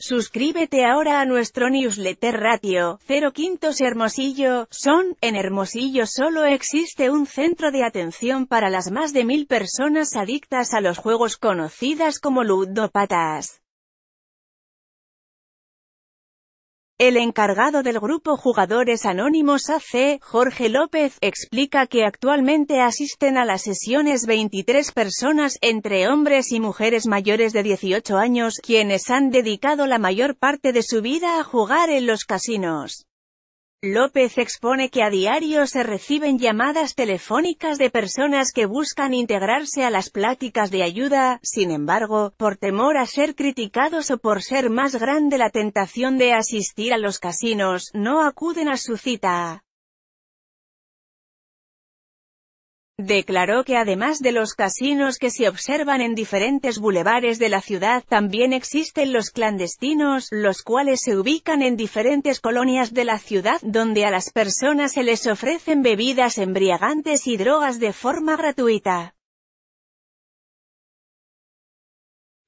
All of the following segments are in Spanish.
Suscríbete ahora a nuestro newsletter ratio, 0 Quintos Hermosillo, son, en Hermosillo solo existe un centro de atención para las más de mil personas adictas a los juegos conocidas como ludopatas. El encargado del grupo Jugadores Anónimos AC, Jorge López, explica que actualmente asisten a las sesiones 23 personas, entre hombres y mujeres mayores de 18 años, quienes han dedicado la mayor parte de su vida a jugar en los casinos. López expone que a diario se reciben llamadas telefónicas de personas que buscan integrarse a las pláticas de ayuda, sin embargo, por temor a ser criticados o por ser más grande la tentación de asistir a los casinos, no acuden a su cita. Declaró que además de los casinos que se observan en diferentes bulevares de la ciudad, también existen los clandestinos, los cuales se ubican en diferentes colonias de la ciudad, donde a las personas se les ofrecen bebidas embriagantes y drogas de forma gratuita.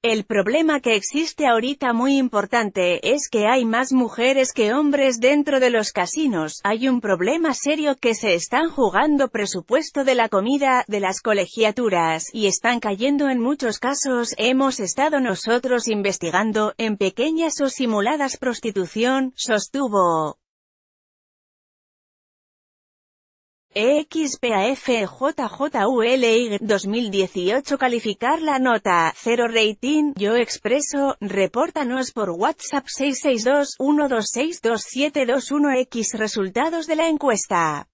El problema que existe ahorita muy importante es que hay más mujeres que hombres dentro de los casinos. Hay un problema serio que se están jugando presupuesto de la comida, de las colegiaturas, y están cayendo en muchos casos. Hemos estado nosotros investigando, en pequeñas o simuladas prostitución, sostuvo. EXPAFJJULY 2018 Calificar la nota, 0 rating, Yo Expreso, repórtanos por WhatsApp 662-126-2721X Resultados de la encuesta